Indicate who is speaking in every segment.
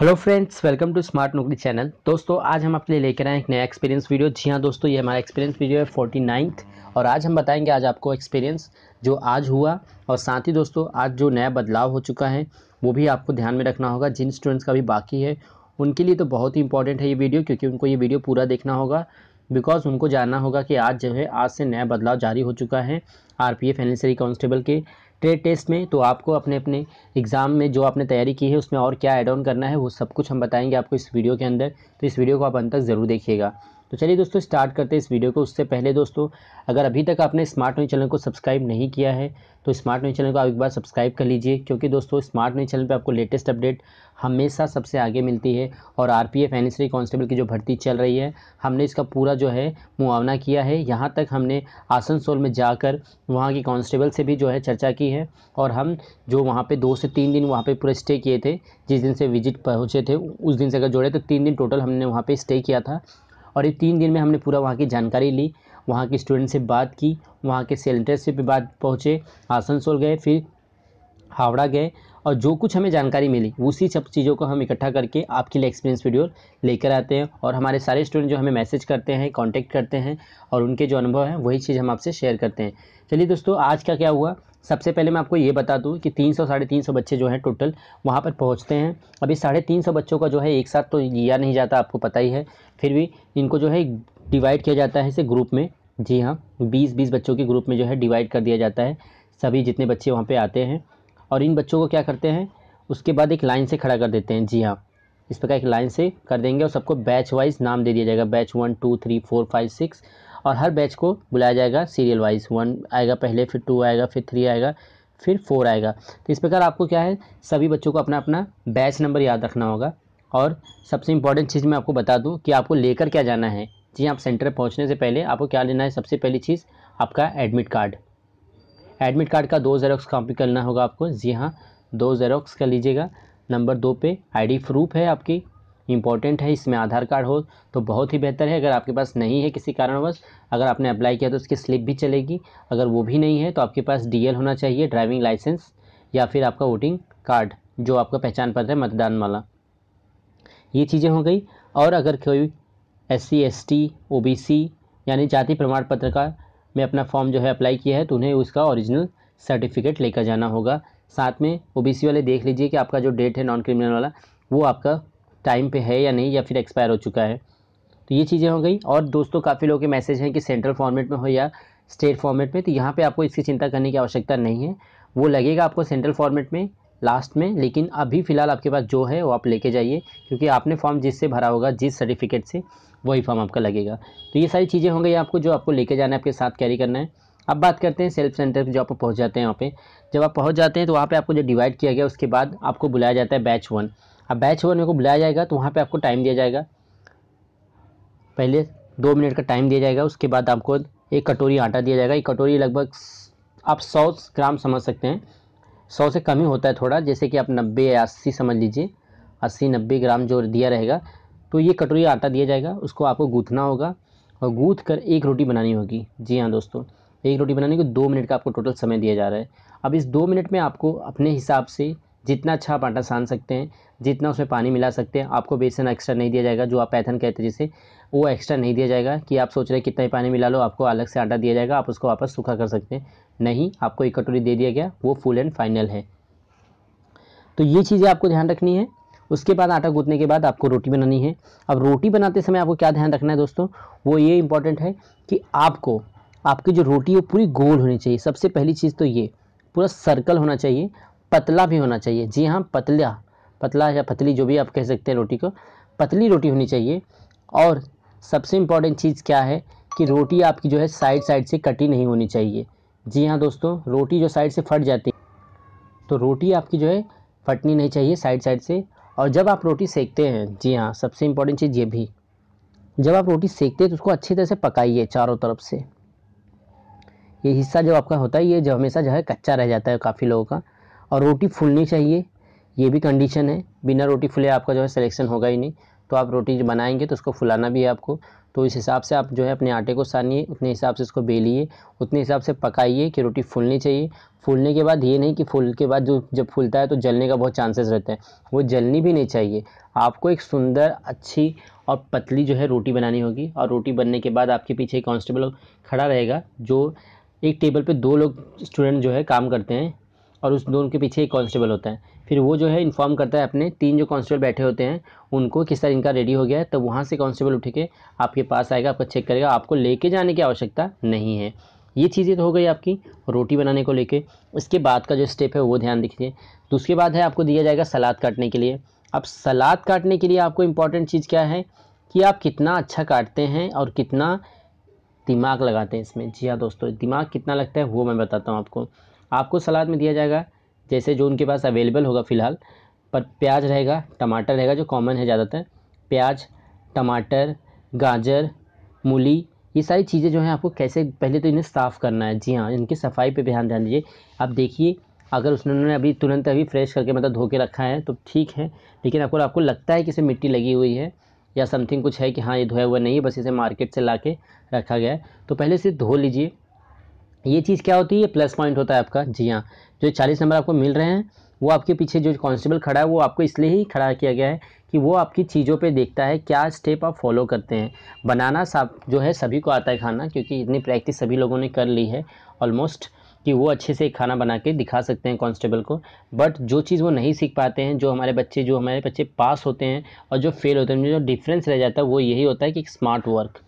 Speaker 1: hello friends welcome to smart Naukri channel दोस्तों आज हम आपके लिए लेकर आए एक नया एक्सपीरियंस वीडियो जी हाँ दोस्तों ये हमारा एक्सपीरियंस वीडियो है फोर्टी नाइन्थ और आज हम बताएंगे आज आपको एक्सपीरियंस जो आज हुआ और साथ ही दोस्तों आज जो नया बदलाव हो चुका है वो भी आपको ध्यान में रखना होगा जिन स्टूडेंट्स का भी बाकी है उनके लिए तो बहुत ही इंपॉर्टेंट है ये वीडियो क्योंकि उनको ये वीडियो पूरा देखना होगा बिकॉज उनको जानना होगा कि आज जो है आज से नया बदलाव जारी हो चुका है आर पी एफ एनिसरी कांस्टेबल के ट्रेड टेस्ट में तो आपको अपने अपने एग्ज़ाम में जो आपने तैयारी की है उसमें और क्या ऐड ऑन करना है वो सब कुछ हम बताएंगे आपको इस वीडियो के अंदर तो इस वीडियो को आप अंत तक ज़रूर देखिएगा तो चलिए दोस्तों स्टार्ट करते हैं इस वीडियो को उससे पहले दोस्तों अगर अभी तक आपने स्मार्ट न्यूज चैनल को सब्सक्राइब नहीं किया है तो स्मार्ट न्यूज चैनल को आप एक बार सब्सक्राइब कर लीजिए क्योंकि दोस्तों स्मार्ट न्यूज चैनल पर आपको लेटेस्ट अपडेट हमेशा सबसे आगे मिलती है और आर पी एफ एनिसरी कांस्टेबल की जो भर्ती चल रही है हमने इसका पूरा जो है मुआवना किया है यहाँ तक हमने आसनसोल में जाकर वहाँ की कांस्टेबल से भी जो है चर्चा की है और हम जो वहाँ पे दो से तीन दिन वहाँ पे पूरा स्टे किए थे जिस दिन से विजिट पहुँचे थे उस दिन से अगर जोड़े तो तीन दिन टोटल हमने वहाँ पर स्टे किया था और ये तीन दिन में हमने पूरा वहाँ की जानकारी ली वहाँ के स्टूडेंट से बात की वहाँ के सेंटर से भी बात पहुँचे आसनसोल गए फिर हावड़ा गए और जो कुछ हमें जानकारी मिली उसी सब चीज़ों को हम इकट्ठा करके आपके लिए एक्सपीरियंस वीडियो लेकर आते हैं और हमारे सारे स्टूडेंट जो हमें मैसेज करते हैं कॉन्टैक्ट करते हैं और उनके जो अनुभव हैं वही चीज़ हम आपसे शेयर करते हैं चलिए दोस्तों आज का क्या हुआ सबसे पहले मैं आपको ये बता दूँ कि तीन सौ साढ़े तीन सौ बच्चे जो हैं टोटल वहाँ पर पहुँचते हैं अभी साढ़े तीन सौ बच्चों का जो है एक साथ तो लिया नहीं जाता आपको पता ही है फिर भी इनको जो है डिवाइड किया जाता है इसे ग्रुप में जी हाँ बीस बीस बच्चों के ग्रुप में जो है डिवाइड कर दिया जाता है सभी जितने बच्चे वहाँ पर आते हैं और इन बच्चों को क्या करते हैं उसके बाद एक लाइन से खड़ा कर देते हैं जी हाँ इस प्रकार एक लाइन से कर देंगे और सबको बैच वाइज नाम दे दिया जाएगा batch one two three four five six और हर बैच को बुलाया जाएगा सीरियल वाइज वन आएगा पहले फिर टू आएगा फिर थ्री आएगा फिर फोर आएगा तो इस प्रकार आपको क्या है सभी बच्चों को अपना अपना बैच नंबर याद रखना होगा और सबसे इम्पॉर्टेंट चीज़ मैं आपको बता दूँ कि आपको लेकर क्या जाना है जी हाँ, आप सेंटर पहुँचने से पहले आपको क्या लेना है सबसे पहली चीज़ आपका एडमिट कार्ड एडमिट कार्ड का दो जेरोक्स कॉपी करना होगा आपको जी हाँ दो जेरोक्स कर लीजिएगा नंबर दो पे आईडी प्रूफ है आपकी इंपॉर्टेंट है इसमें आधार कार्ड हो तो बहुत ही बेहतर है अगर आपके पास नहीं है किसी कारणवश अगर आपने अप्लाई किया तो उसकी स्लिप भी चलेगी अगर वो भी नहीं है तो आपके पास डी होना चाहिए ड्राइविंग लाइसेंस या फिर आपका वोटिंग कार्ड जो आपका पहचान पत्र है मतदान वाला ये चीज़ें हो गई और अगर कोई S C S T O B C यानी जाति प्रमाण पत्र का में अपना फॉर्म जो है अप्लाई किया है तो उन्हें उसका ओरिजिनल सर्टिफिकेट लेकर जाना होगा साथ में ओबीसी वाले देख लीजिए कि आपका जो डेट है नॉन क्रिमिनल वाला वो आपका टाइम पे है या नहीं या फिर एक्सपायर हो चुका है तो ये चीज़ें हो गई और दोस्तों काफ़ी लोगों के मैसेज हैं कि सेंट्रल फॉर्मेट में हो या स्टेट फॉर्मेट में तो यहाँ पे आपको इसकी चिंता करने की आवश्यकता नहीं है वो लगेगा आपको सेंट्रल फॉर्मेट में लास्ट में लेकिन अभी फ़िलहाल आपके पास जो है वो आप लेके जाइए क्योंकि आपने फॉर्म जिससे भरा होगा जिस सर्टिफिकेट से वही फॉर्म आपका लगेगा तो ये सारी चीज़ें होंगी आपको जो आपको लेके जाना है आपके साथ कैरी करना है अब बात करते हैं सेल्फ सेंटर पर जो आप पहुँच जाते हैं वहाँ पर जब आप पहुँच जाते हैं तो वहाँ पर आपको जो डिवाइड किया गया उसके बाद आपको बुलाया जाता है बैच वन अब बैच वन में को बुलाया जाएगा तो वहाँ पर आपको टाइम दिया जाएगा पहले दो मिनट का टाइम दिया जाएगा उसके बाद आपको एक कटोरी आटा दिया जाएगा एक कटोरी लगभग आप सौ ग्राम समझ सकते हैं सौ से कम ही होता है थोड़ा जैसे कि आप नब्बे या अस्सी समझ लीजिए अस्सी नब्बे ग्राम जो दिया रहेगा तो ये कटोरी आटा दिया जाएगा उसको आपको गूँथना होगा और गूँथ कर एक रोटी बनानी होगी जी हाँ दोस्तों एक रोटी बनाने को दो मिनट का आपको टोटल समय दिया जा रहा है अब इस दो मिनट में आपको अपने हिसाब से जितना अच्छा आप आटा सान सकते हैं जितना उसमें पानी मिला सकते हैं आपको बेसन एक्स्ट्रा नहीं दिया जाएगा जो आप पैथन कहते हैं जैसे वो एक्स्ट्रा नहीं दिया जाएगा कि आप सोच रहे कितना ही पानी मिला लो आपको अलग से आटा दिया जाएगा आप उसको वापस सूखा कर सकते हैं नहीं आपको एक कटोरी दे दिया गया वो फुल एंड फाइनल है तो ये चीज़ें आपको ध्यान रखनी है उसके बाद आटा गूंथने के बाद आपको रोटी बनानी है अब रोटी बनाते समय आपको क्या ध्यान रखना है दोस्तों वो ये इंपॉर्टेंट है कि आपको आपकी जो रोटी है पूरी गोल होनी चाहिए सबसे पहली चीज़ तो ये पूरा सर्कल होना चाहिए पतला भी होना चाहिए जी हाँ पतला पतला या पतली जो भी आप कह सकते हैं रोटी को पतली रोटी होनी चाहिए और सबसे इम्पॉर्टेंट चीज़ क्या है कि रोटी आपकी जो है साइड साइड से कटी नहीं होनी चाहिए जी हाँ दोस्तों रोटी जो साइड से फट जाती है तो रोटी आपकी जो है फटनी नहीं चाहिए साइड साइड से और जब आप रोटी सेकते हैं जी हाँ सबसे इम्पॉर्टेंट चीज़ ये भी जब आप रोटी सेकते हैं तो उसको अच्छी तरह से पकाइए चारों तरफ से ये हिस्सा जो आपका होता है ये जो हमेशा जो है कच्चा रह जाता है काफ़ी लोगों का और रोटी फूलनी चाहिए ये भी कंडीशन है बिना रोटी फूले आपका जो है सिलेक्शन होगा ही नहीं तो आप रोटी बनाएंगे तो उसको फुलाना भी है आपको तो इस हिसाब से आप जो है अपने आटे को सानिए उतने हिसाब से उसको बेलिए उतने हिसाब से पकाइए कि रोटी फूलनी चाहिए फूलने के बाद ये नहीं कि फूल के बाद जो जब फूलता है तो जलने का बहुत चांसेस रहते हैं वो जलनी भी नहीं चाहिए आपको एक सुंदर अच्छी और पतली जो है रोटी बनानी होगी और रोटी बनने के बाद आपके पीछे कांस्टेबल खड़ा रहेगा जो एक टेबल पर दो लोग स्टूडेंट जो है काम करते हैं और उस दोनों के पीछे एक कांस्टेबल होता है फिर वो जो है इन्फॉर्म करता है अपने तीन जो कांस्टेबल बैठे होते हैं उनको किस तरह इनका रेडी हो गया है तो वहाँ से कांस्टेबल उठ के आपके पास आएगा आपका चेक करेगा आपको लेके जाने की आवश्यकता नहीं है ये चीज़ें तो हो गई आपकी रोटी बनाने को लेके इसके बाद का जो स्टेप है वो ध्यान दिखिए तो उसके बाद है आपको दिया जाएगा सलाद काटने के लिए अब सलाद काटने के लिए आपको इम्पॉर्टेंट चीज़ क्या है कि आप कितना अच्छा काटते हैं और कितना दिमाग लगाते हैं इसमें जी हाँ दोस्तों दिमाग कितना लगता है वो मैं बताता हूँ आपको आपको सलाद में दिया जाएगा जैसे जो उनके पास अवेलेबल होगा फ़िलहाल पर प्याज रहेगा टमाटर रहेगा जो कॉमन है ज़्यादातर प्याज टमाटर गाजर मूली ये सारी चीज़ें जो हैं आपको कैसे पहले तो इन्हें साफ़ करना है जी हाँ इनकी सफाई पे ध्यान ध्यान दीजिए आप देखिए अगर उसने उन्होंने अभी तुरंत अभी फ्रेश करके मतलब धो के रखा है तो ठीक है लेकिन अगर आपको लगता है कि इसे मिट्टी लगी हुई है या समथिंग कुछ है कि हाँ ये धोया हुआ नहीं है बस इसे मार्केट से ला रखा गया है तो पहले इसे धो लीजिए ये चीज़ क्या होती है प्लस पॉइंट होता है आपका जी हाँ जो चालीस नंबर आपको मिल रहे हैं वो आपके पीछे जो कांस्टेबल खड़ा है वो आपको इसलिए ही खड़ा किया गया है कि वो आपकी चीज़ों पे देखता है क्या स्टेप आप फॉलो करते हैं बनाना साफ जो है सभी को आता है खाना क्योंकि इतनी प्रैक्टिस सभी लोगों ने कर ली है ऑलमोस्ट कि वो अच्छे से खाना बना के दिखा सकते हैं कांस्टेबल को बट जो चीज़ वो नहीं सीख पाते हैं जो हमारे बच्चे जो हमारे बच्चे पास होते हैं और जो फेल होते हैं जो डिफरेंस रह जाता है वो यही होता है कि स्मार्ट वर्क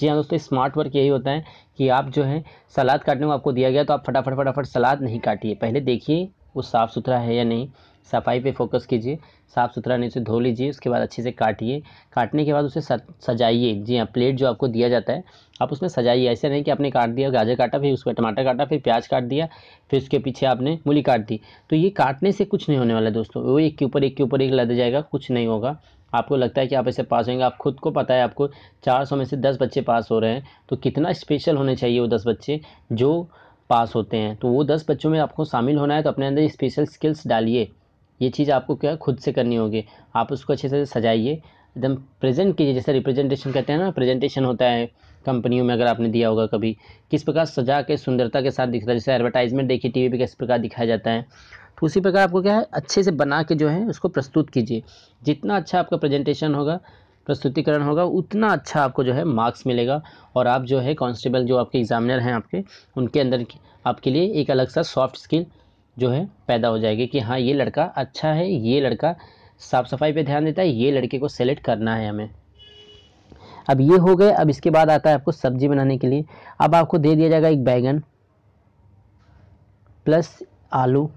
Speaker 1: जी हाँ दोस्तों स्मार्ट वर्क यही होता है कि आप जो है सलाद काटने को आपको दिया गया तो आप फटाफट फटाफट सलाद नहीं काटिए पहले देखिए वो साफ़ सुथरा है या नहीं सफाई पे फोकस कीजिए साफ़ सुथरा नहीं उसे धो लीजिए उसके बाद अच्छे से काटिए काटने के बाद उसे सजाइए जी हाँ प्लेट जो आपको दिया जाता है आप उसमें सजाइए ऐसा नहीं कि आपने काट दिया गाजर काटा फिर उसमें टमाटर काटा फिर प्याज काट दिया फिर उसके पीछे आपने मूली काट दी तो ये काटने से कुछ नहीं होने वाला दोस्तों वो एक के ऊपर एक के ऊपर एक लद जाएगा कुछ नहीं होगा आपको लगता है कि आप इसे पास होंगे आप खुद को पता है आपको 400 में से 10 बच्चे पास हो रहे हैं तो कितना स्पेशल होने चाहिए वो 10 बच्चे जो पास होते हैं तो वो 10 बच्चों में आपको शामिल होना है तो अपने अंदर स्पेशल स्किल्स डालिए ये चीज़ आपको क्या खुद से करनी होगी आप उसको अच्छे से सजाइए एकदम प्रेजेंट कीजिए जैसे रिप्रेजेंटेशन कहते हैं ना प्रेजेंटेशन होता है कंपनियों में अगर आपने दिया होगा कभी किस प्रकार सजा के सुंदरता के साथ दिखता है जैसे एडवर्टाइजमेंट देखिए टीवी पे किस प्रकार दिखाया जाता है उसी प्रकार आपको क्या है अच्छे से बना के जो है उसको प्रस्तुत कीजिए जितना अच्छा आपका प्रेजेंटेशन होगा प्रस्तुतिकरण होगा उतना अच्छा आपको जो है मार्क्स मिलेगा और आप जो है कांस्टेबल जो आपके एग्जामिनर हैं आपके उनके अंदर आपके लिए एक अलग सा सॉफ्ट स्किल जो है पैदा हो जाएगी कि हाँ ये लड़का अच्छा है ये लड़का साफ़ सफाई पे ध्यान देता है ये लड़के को सेलेक्ट करना है हमें अब ये हो गए अब इसके बाद आता है आपको सब्जी बनाने के लिए अब आपको दे दिया जाएगा एक बैगन प्लस आलू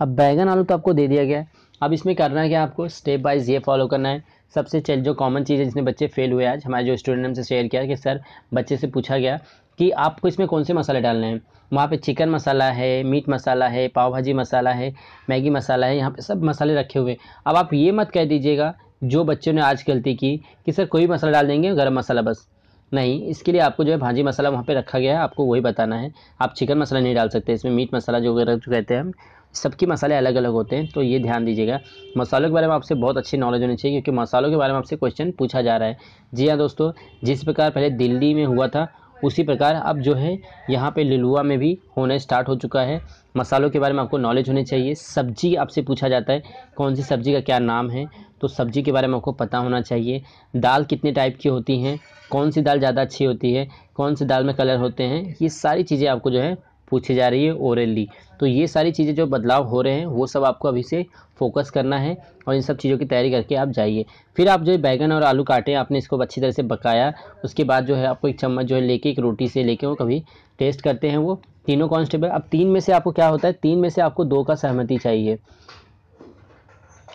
Speaker 1: अब बैगन आलू तो आपको दे दिया गया है अब इसमें करना है क्या आपको स्टेप बाइज ये फॉलो करना है सबसे चल जो कॉमन चीज़ है जिसमें बच्चे फेल हुए आज हमारे जो स्टूडेंट हमसे शेयर किया कि सर बच्चे से पूछा गया कि आपको इसमें कौन से मसाले डालने हैं वहाँ पे चिकन मसाला है मीट मसाला है पाव भाजी मसाला है मैगी मसाला है यहाँ पे सब मसाले रखे हुए अब आप ये मत कह दीजिएगा जो बच्चों ने आज गलती की कि सर कोई मसाला डाल देंगे गर्म मसाला बस नहीं इसके लिए आपको जो है भाजी मसाला वहाँ पे रखा गया है आपको वही बताना है आप चिकन मसाला नहीं डाल सकते इसमें मीट मसाला जो कहते हैं सबके मसाले अलग अलग होते हैं तो ये ध्यान दीजिएगा मसालों के बारे में आपसे बहुत अच्छी नॉलेज होनी चाहिए क्योंकि मसालों के बारे में आपसे क्वेश्चन पूछा जा रहा है जी हाँ दोस्तों जिस प्रकार पहले दिल्ली में हुआ था उसी प्रकार अब जो है यहाँ पे लिलुआ में भी होना स्टार्ट हो चुका है मसालों के बारे में आपको नॉलेज होनी चाहिए सब्जी आपसे पूछा जाता है कौन सी सब्ज़ी का क्या नाम है तो सब्ज़ी के बारे में आपको पता होना चाहिए दाल कितने टाइप की होती हैं कौन सी दाल ज़्यादा अच्छी होती है कौन सी दाल में कलर होते हैं ये सारी चीज़ें आपको जो है पूछी जा रही है ओरली तो ये सारी चीज़ें जो बदलाव हो रहे हैं वो सब आपको अभी से फोकस करना है और इन सब चीज़ों की तैयारी करके आप जाइए फिर आप जो है बैगन और आलू काटे आपने इसको अच्छी तरह से पकाया उसके बाद जो है आपको एक चम्मच जो है लेके एक रोटी से लेके वो कभी टेस्ट करते हैं वो तीनों कॉन्स्टेबल अब तीन में से आपको क्या होता है तीन में से आपको दो का सहमति चाहिए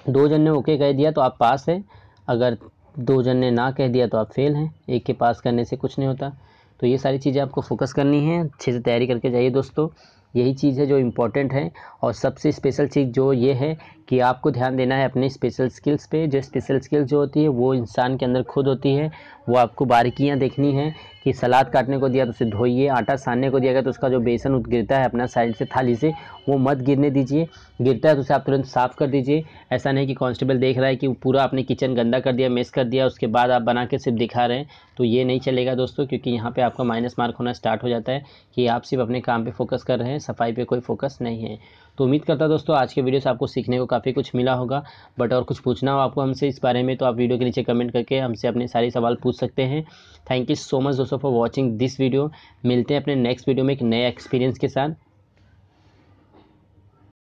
Speaker 1: दो जन ने ओके कह दिया तो आप पास हैं अगर दो जन ने ना कह दिया तो आप फेल हैं एक के पास करने से कुछ नहीं होता तो ये सारी चीज़ें आपको फोकस करनी है अच्छे से तैयारी करके जाइए दोस्तों यही चीज़ है जो इम्पोर्टेंट है और सबसे स्पेशल चीज़ जो ये है कि आपको ध्यान देना है अपने स्पेशल स्किल्स पे जो स्पेशल स्किल्स जो होती है वो इंसान के अंदर खुद होती है वो आपको बारीकियाँ देखनी है कि सलाद काटने को दिया तो उसे धोइए आटा सानने को दिया गया तो उसका जो बेसन गिरता है अपना साइड से थाली से वो मत गिरने दीजिए गिरता है तो उसे आप तुरंत साफ़ कर दीजिए ऐसा नहीं कि कांस्टेबल देख रहा है कि पूरा आपने किचन गंदा कर दिया मेस कर दिया उसके बाद आप बना के सिर्फ दिखा रहे हैं तो ये नहीं चलेगा दोस्तों क्योंकि यहाँ पर आपका माइनस मार्क होना स्टार्ट हो जाता है कि आप सिर्फ अपने काम पर फोकस कर रहे हैं सफाई पर कोई फोकस नहीं है तो उम्मीद करता दोस्तों आज के वीडियो से आपको सीखने को काफ़ी कुछ मिला होगा बट और कुछ पूछना हो आपको हमसे इस बारे में तो आप वीडियो के नीचे कमेंट करके हमसे अपने सारे सवाल पूछ सकते हैं थैंक यू सो मच दोस्तों फॉर वॉचिंग दिस वीडियो मिलते हैं अपने नेक्स्ट वीडियो में एक नए एक्सपीरियंस के साथ